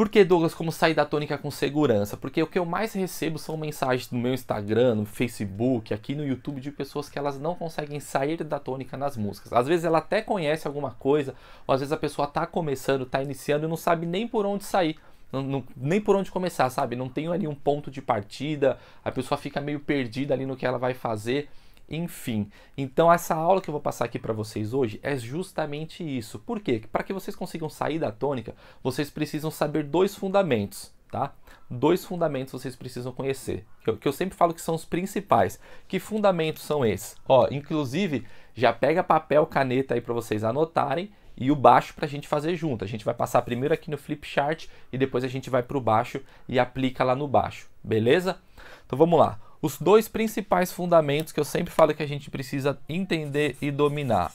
Por que, Douglas, como sair da tônica com segurança? Porque o que eu mais recebo são mensagens no meu Instagram, no Facebook, aqui no YouTube, de pessoas que elas não conseguem sair da tônica nas músicas. Às vezes ela até conhece alguma coisa, ou às vezes a pessoa está começando, está iniciando e não sabe nem por onde sair. Não, não, nem por onde começar, sabe? Não tem ali um ponto de partida, a pessoa fica meio perdida ali no que ela vai fazer. Enfim, então essa aula que eu vou passar aqui para vocês hoje é justamente isso. Por quê? Para que vocês consigam sair da tônica, vocês precisam saber dois fundamentos, tá? Dois fundamentos vocês precisam conhecer, que eu, que eu sempre falo que são os principais. Que fundamentos são esses? Ó, inclusive, já pega papel, caneta aí para vocês anotarem e o baixo para a gente fazer junto. A gente vai passar primeiro aqui no flip chart e depois a gente vai para o baixo e aplica lá no baixo, beleza? Então vamos lá os dois principais fundamentos que eu sempre falo que a gente precisa entender e dominar.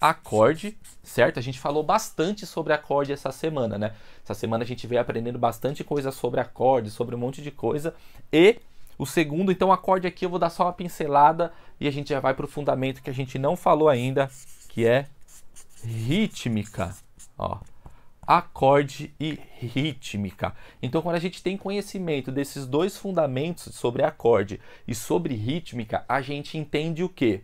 Acorde, certo? A gente falou bastante sobre acorde essa semana, né? Essa semana a gente veio aprendendo bastante coisa sobre acorde, sobre um monte de coisa. E o segundo, então, acorde aqui eu vou dar só uma pincelada e a gente já vai para o fundamento que a gente não falou ainda, que é rítmica. Ó, acorde e rítmica. Então, quando a gente tem conhecimento desses dois fundamentos sobre acorde e sobre rítmica, a gente entende o que?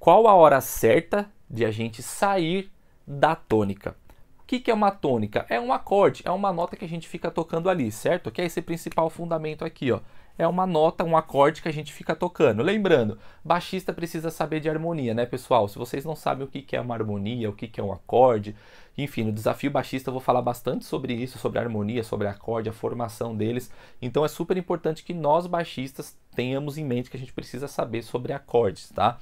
Qual a hora certa de a gente sair da tônica? O que, que é uma tônica? É um acorde, é uma nota que a gente fica tocando ali, certo? Que é esse principal fundamento aqui, ó é uma nota, um acorde que a gente fica tocando. Lembrando, baixista precisa saber de harmonia, né, pessoal? Se vocês não sabem o que é uma harmonia, o que é um acorde, enfim, no desafio baixista eu vou falar bastante sobre isso, sobre harmonia, sobre acorde, a formação deles. Então é super importante que nós baixistas tenhamos em mente que a gente precisa saber sobre acordes, tá?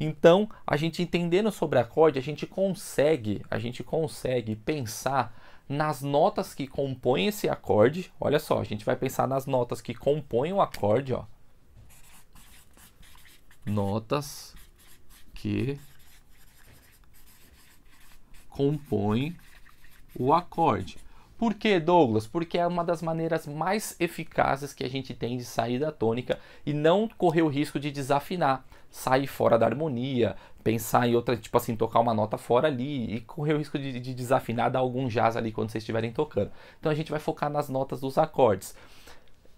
Então, a gente entendendo sobre acorde, a gente consegue, a gente consegue pensar nas notas que compõem esse acorde. Olha só, a gente vai pensar nas notas que compõem o acorde, ó. Notas que compõem o acorde. Por que, Douglas? Porque é uma das maneiras mais eficazes que a gente tem de sair da tônica e não correr o risco de desafinar, sair fora da harmonia, pensar em outra, tipo assim, tocar uma nota fora ali e correr o risco de, de desafinar, dar algum jazz ali quando vocês estiverem tocando. Então a gente vai focar nas notas dos acordes.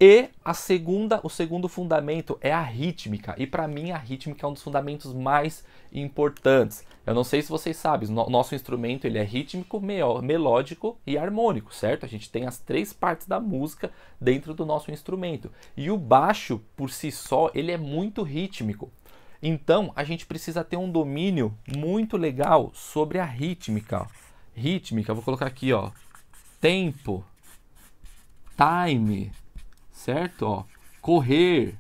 E a segunda, o segundo fundamento é a rítmica. E para mim a rítmica é um dos fundamentos mais importantes. Eu não sei se vocês sabem, no, nosso instrumento ele é rítmico, melódico e harmônico, certo? A gente tem as três partes da música dentro do nosso instrumento. E o baixo por si só, ele é muito rítmico. Então, a gente precisa ter um domínio muito legal sobre a rítmica. Rítmica, vou colocar aqui, ó. Tempo, time, certo? Ó, correr.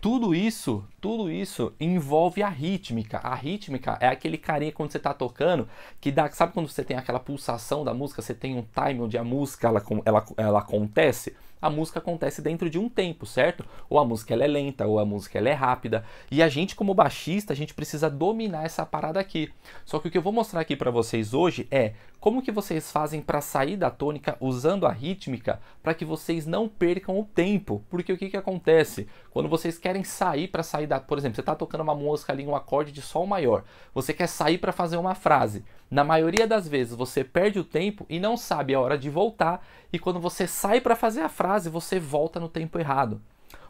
Tudo isso tudo isso envolve a rítmica. A rítmica é aquele carinha quando você está tocando, que dá, sabe quando você tem aquela pulsação da música, você tem um time onde a música ela, ela, ela acontece? A música acontece dentro de um tempo, certo? Ou a música ela é lenta, ou a música ela é rápida. E a gente como baixista, a gente precisa dominar essa parada aqui. Só que o que eu vou mostrar aqui para vocês hoje é como que vocês fazem para sair da tônica usando a rítmica para que vocês não percam o tempo. Porque o que que acontece? Quando vocês querem sair para sair da Tá, por exemplo, você está tocando uma música ali, um acorde de sol maior. Você quer sair para fazer uma frase. Na maioria das vezes você perde o tempo e não sabe a hora de voltar. E quando você sai para fazer a frase, você volta no tempo errado.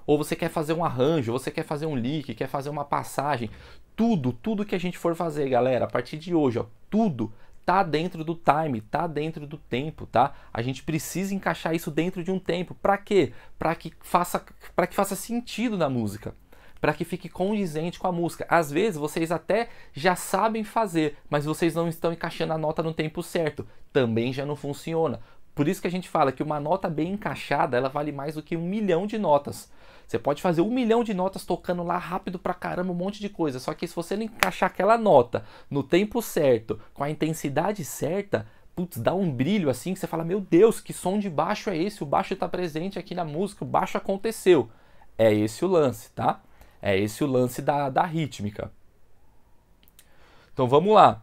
Ou você quer fazer um arranjo, você quer fazer um lick, quer fazer uma passagem. Tudo, tudo que a gente for fazer, galera, a partir de hoje, ó, tudo tá dentro do time, tá dentro do tempo, tá? A gente precisa encaixar isso dentro de um tempo. Para quê? Para que faça para que faça sentido na música para que fique condizente com a música. Às vezes vocês até já sabem fazer, mas vocês não estão encaixando a nota no tempo certo. Também já não funciona. Por isso que a gente fala que uma nota bem encaixada ela vale mais do que um milhão de notas. Você pode fazer um milhão de notas tocando lá rápido pra caramba, um monte de coisa. Só que se você não encaixar aquela nota no tempo certo, com a intensidade certa, putz, dá um brilho assim que você fala: Meu Deus, que som de baixo é esse? O baixo tá presente aqui na música, o baixo aconteceu. É esse o lance, tá? É esse o lance da, da rítmica. Então vamos lá.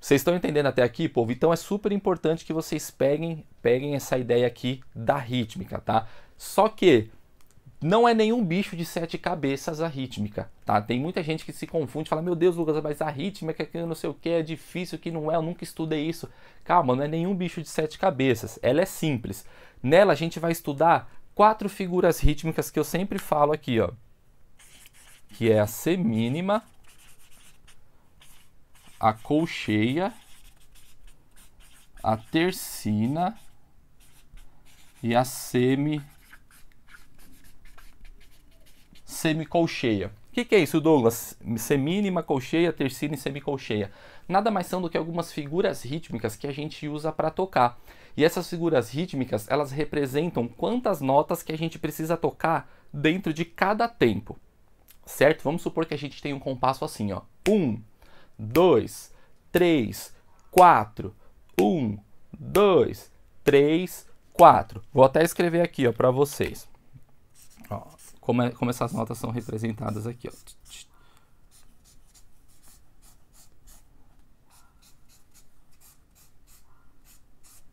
Vocês estão entendendo até aqui, povo? Então é super importante que vocês peguem, peguem essa ideia aqui da rítmica, tá? Só que não é nenhum bicho de sete cabeças a rítmica, tá? Tem muita gente que se confunde, fala: "Meu Deus, Lucas, mas a rítmica é que eu não sei o que é difícil, que não é, eu nunca estudei isso". Calma, não é nenhum bicho de sete cabeças. Ela é simples. Nela a gente vai estudar quatro figuras rítmicas que eu sempre falo aqui, ó, que é a C mínima, a colcheia, a tercina e a semi semicolcheia. O que, que, é isso, Douglas? Semínima, colcheia, terceira e semicolcheia. Nada mais são do que algumas figuras rítmicas que a gente usa para tocar. E essas figuras rítmicas, elas representam quantas notas que a gente precisa tocar dentro de cada tempo. Certo? Vamos supor que a gente tem um compasso assim, ó. Um, dois, três, quatro. Um, dois, três, quatro. Vou até escrever aqui, ó, para vocês. Ó, como, é, como essas notas são representadas aqui. Ó.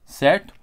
Certo?